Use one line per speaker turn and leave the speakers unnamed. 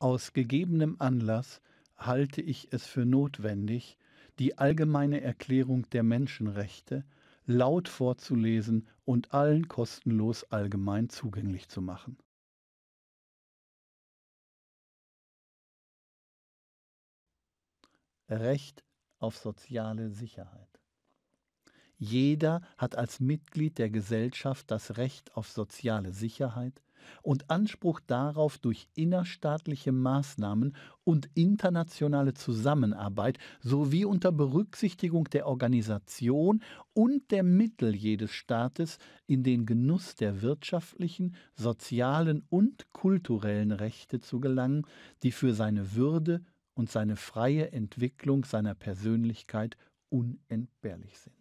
Aus gegebenem Anlass halte ich es für notwendig, die Allgemeine Erklärung der Menschenrechte laut vorzulesen und allen
kostenlos allgemein zugänglich zu machen. Recht auf
soziale
Sicherheit. Jeder hat als Mitglied der Gesellschaft das Recht auf soziale Sicherheit, und Anspruch darauf, durch innerstaatliche Maßnahmen und internationale Zusammenarbeit sowie unter Berücksichtigung der Organisation und der Mittel jedes Staates in den Genuss der wirtschaftlichen, sozialen und kulturellen Rechte zu gelangen, die für seine Würde und seine freie Entwicklung seiner Persönlichkeit
unentbehrlich sind.